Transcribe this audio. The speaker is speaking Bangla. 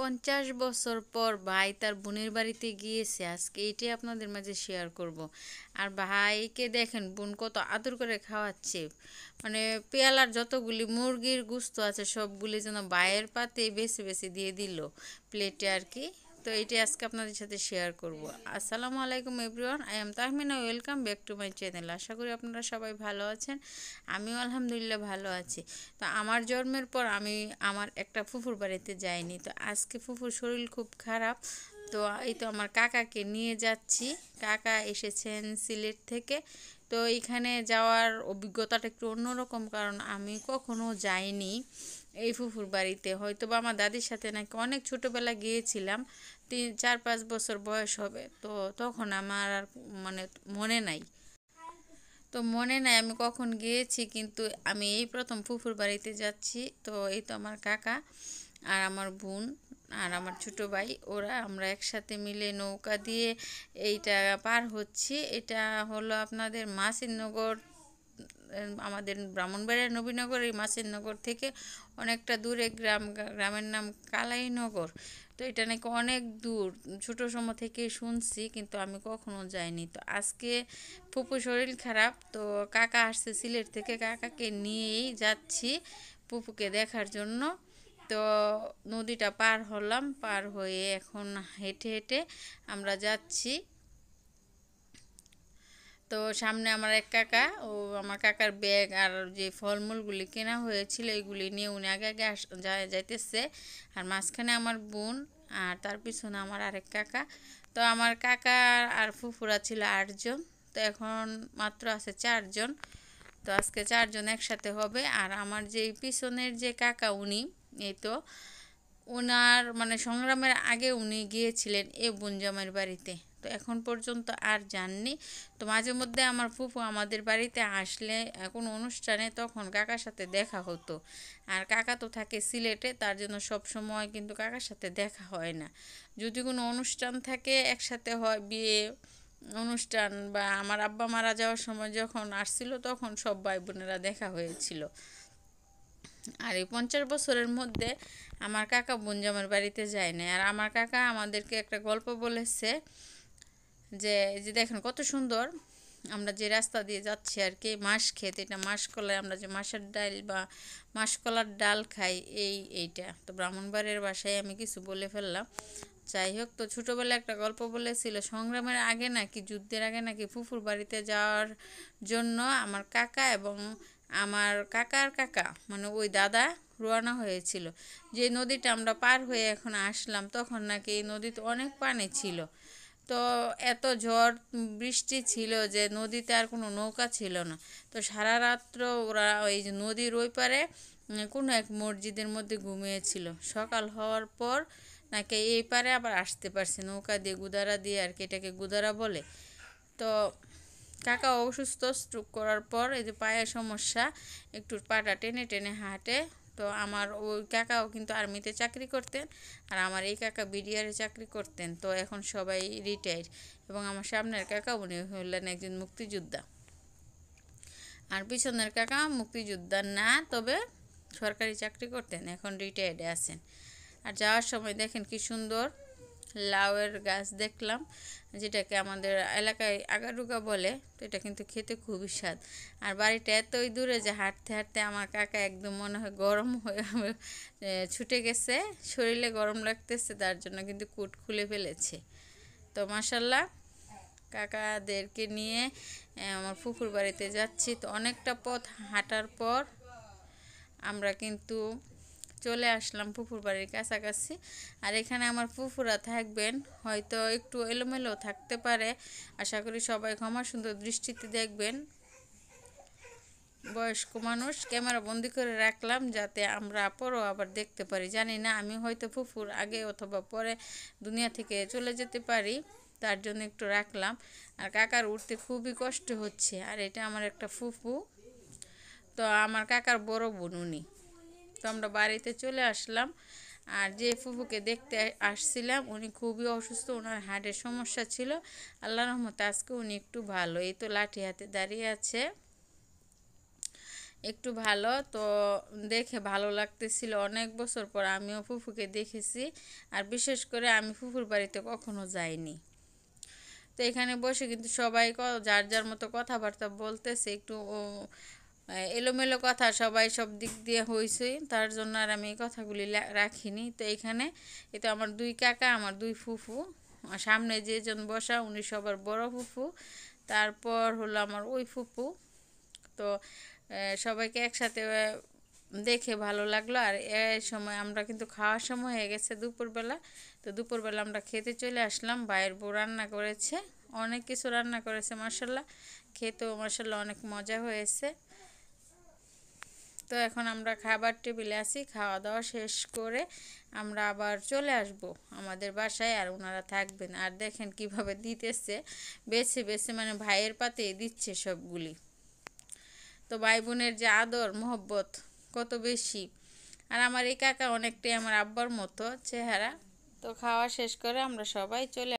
পঞ্চাশ বছর পর ভাই তার বোনের বাড়িতে গিয়েছে আজকে এটি আপনাদের মাঝে শেয়ার করব। আর ভাইকে দেখেন বোন কত আদর করে খাওয়াচ্ছে মানে পেয়ালার যতগুলি মুরগির গুস্ত আছে সবগুলি যেন ভাইয়ের পাতে বেছে বেছে দিয়ে দিল প্লেটে আর কি তো এটি আজকে আপনাদের সাথে শেয়ার করব আসসালামু আলাইকুম everyone I am Tahmina welcome back to my channel আশা করি আপনারা সবাই ভালো আছেন আমিও আলহামদুলিল্লাহ ভালো আছি তো আমার জন্মের পর আমি আমার একটা ফুফুর বাড়িতে যাইনি তো আজকে ফুফুর শরীর খুব খারাপ তো এই তো আমার কাকাকে নিয়ে যাচ্ছি কাকা এসেছেন সিলেট থেকে তো এখানে যাওয়ার অভিজ্ঞতাটা একটু অন্যরকম কারণ আমি কখনো যাইনি এই ফুফুর বাড়িতে হয়তো বা আমার দাদির সাথে নাকি অনেক ছোটোবেলা গিয়েছিলাম তিন চার পাঁচ বছর বয়স হবে তো তখন আমার আর মানে মনে নাই তো মনে নাই আমি কখন গিয়েছি কিন্তু আমি এই প্রথম ফুফুর বাড়িতে যাচ্ছি তো এই তো আমার কাকা আর আমার বোন আর আমার ছোটো ভাই ওরা আমরা একসাথে মিলে নৌকা দিয়ে এইটা পার হচ্ছি এটা হলো আপনাদের মাসিনগর আমাদের ব্রাহ্মণবাড়িয়া নবীনগর এই মাছের নগর থেকে অনেকটা দূরে গ্রাম গ্রামের নাম কালাইনগর তো এটা নাকি অনেক দূর ছোটো সময় থেকে শুনছি কিন্তু আমি কখনো যাইনি তো আজকে ফুপু শরীর খারাপ তো কাকা আসছে সিলেট থেকে কাকাকে নিয়েই যাচ্ছি পুপুকে দেখার জন্য তো নদীটা পার হলাম পার হয়ে এখন হেঁটে হেঁটে আমরা যাচ্ছি তো সামনে আমার এক কাকা ও আমার কাকার ব্যাগ আর যে ফলমূলগুলি কেনা হয়েছিল এগুলি নিয়ে উনি আগে আগে যায় যাইতেছে আর মাঝখানে আমার বোন আর তার পিছনে আমার আরেক কাকা তো আমার কাকা আর ফুফুরা ছিল আটজন তো এখন মাত্র আছে চারজন তো আজকে চারজন একসাথে হবে আর আমার যে পিছনের যে কাকা উনি এই তো ওনার মানে সংগ্রামের আগে উনি গিয়েছিলেন এ বুনজামের বাড়িতে তো এখন পর্যন্ত আর যাননি তো মাঝে মধ্যে আমার ফুফু আমাদের বাড়িতে আসলে কোনো অনুষ্ঠানে তখন কাকার সাথে দেখা হতো আর কাকা তো থাকে সিলেটে তার জন্য সব সময় কিন্তু কাকার সাথে দেখা হয় না যদি কোনো অনুষ্ঠান থাকে একসাথে হয় বিয়ে অনুষ্ঠান বা আমার আব্বা মারা যাওয়ার সময় যখন আসছিল তখন সব ভাই বোনেরা দেখা হয়েছিল আর এই পঞ্চাশ বছরের মধ্যে আমার কাকা বঞ্জামের বাড়িতে যায় না আর আমার কাকা আমাদেরকে একটা গল্প বলেছে যে যে দেখেন কত সুন্দর আমরা যে রাস্তা দিয়ে যাচ্ছি আর কি মাস খেত এটা মাসকলায় আমরা যে মাসের ডাল বা মাসকলার ডাল খাই এই এইটা তো ব্রাহ্মণবাড়ির বাসায় আমি কিছু বলে ফেললাম যাই হোক তো ছোটোবেলায় একটা গল্প বলেছিল সংগ্রামের আগে নাকি যুদ্ধের আগে নাকি ফুফুর বাড়িতে যাওয়ার জন্য আমার কাকা এবং আমার কাকার কাকা মানে ওই দাদা রোয়ানা হয়েছিল যে নদীটা আমরা পার হয়ে এখন আসলাম তখন নাকি এই নদীতে অনেক পানি ছিল তো এত ঝড় বৃষ্টি ছিল যে নদীতে আর কোনো নৌকা ছিল না তো সারা রাত্র ওরা ওই যে নদীর ওই পারে কোনো এক মসজিদের মধ্যে ঘুমিয়েছিল সকাল হওয়ার পর নাকি এই পারে আবার আসতে পারছে নৌকা দিয়ে গুদারা দিয়ে আর কি এটাকে গুদারা বলে তো কাকা অসুস্থ স্ট্রোক করার পর এই যে পায়ের সমস্যা একটু পাটা টেনে টেনে হাঁটে তো আমার ওই কাকাও কিন্তু আর্মিতে চাকরি করতেন আর আমার এই কাকা বিডিআরে চাকরি করতেন তো এখন সবাই রিটায়ার এবং আমার সামনের কাকা উনি হলেন একজন মুক্তিযোদ্ধা আর পিছনের কাকা মুক্তিযোদ্ধা না তবে সরকারি চাকরি করতেন এখন রিটায়ার্ডে আছেন আর যাওয়ার সময় দেখেন কি সুন্দর লাউয়ের গাছ দেখলাম যেটাকে আমাদের এলাকায় আগারুগা বলে তো এটা কিন্তু খেতে খুবই স্বাদ আর বাড়িটা এতই দূরে যে হাঁটতে হাঁটতে আমার কাকা একদম মনে হয় গরম হয়ে ছুটে গেছে শরীরে গরম লাগতেছে তার জন্য কিন্তু কুট খুলে ফেলেছে তো মাসাল্লাহ কাকাদেরকে নিয়ে আমার ফুফুর বাড়িতে যাচ্ছি তো অনেকটা পথ হাঁটার পর আমরা কিন্তু চলে আসলাম পুকুর বাড়ির কাছাকাছি আর এখানে আমার ফুফুরা থাকবেন হয়তো একটু এলোমেলো থাকতে পারে আশা করি সবাই ক্ষমা সুন্দর দৃষ্টিতে দেখবেন বয়স্ক মানুষ ক্যামেরা বন্দি করে রাখলাম যাতে আমরা পরও আবার দেখতে পারি জানি না আমি হয়তো ফুফুর আগে অথবা পরে দুনিয়া থেকে চলে যেতে পারি তার জন্য একটু রাখলাম আর কাকার উঠতে খুবই কষ্ট হচ্ছে আর এটা আমার একটা ফুফু তো আমার কাকার বড় বোন উনি তো আমরা বাড়িতে চলে আসলাম আর যে ফুফুকে দেখতে আসছিলাম উনি খুবই অসুস্থ ওনার হার্টের সমস্যা ছিল আল্লাহ রহমত আজকে উনি একটু ভালো এই তো লাঠি হাতে দাঁড়িয়ে আছে একটু ভালো তো দেখে ভালো লাগতেছিল অনেক বছর পর আমিও ফুফুকে দেখেছি আর বিশেষ করে আমি ফুফুর বাড়িতে কখনো যাইনি তো এখানে বসে কিন্তু সবাই যার যার মতো কথাবার্তা বলতেছে একটু এলোমেলো কথা সবাই সব দিক দিয়ে হয়েছে তার জন্য আর আমি এই কথাগুলি রাখিনি তো এখানে এ তো আমার দুই কাকা আমার দুই ফুফু সামনে যেজন বসা উনি সবার বড় ফুফু তারপর হলো আমার ওই ফুফু তো সবাইকে একসাথে দেখে ভালো লাগলো আর এ সময় আমরা কিন্তু খাওয়ার সময় হয়ে গেছে দুপুরবেলা তো দুপুরবেলা আমরা খেতে চলে আসলাম বাইর বউ রান্না করেছে অনেক কিছু রান্না করেছে মার্শাল্লাহ খেতেও মার্শাল্লাহ অনেক মজা হয়েছে তো এখন আমরা খাবার টেবিলে আছি খাওয়া দাওয়া শেষ করে আমরা আবার চলে আসব আমাদের বাসায় আর ওনারা থাকবেন আর দেখেন কিভাবে দিতেছে বেছে বেছে মানে ভাইয়ের পাতে দিচ্ছে সবগুলি তো ভাই বোনের যে আদর মোহব্বত কত বেশি আর আমার এই কাকা অনেকটাই আমার আব্বার মতো চেহারা তো খাওয়া শেষ করে আমরা সবাই চলে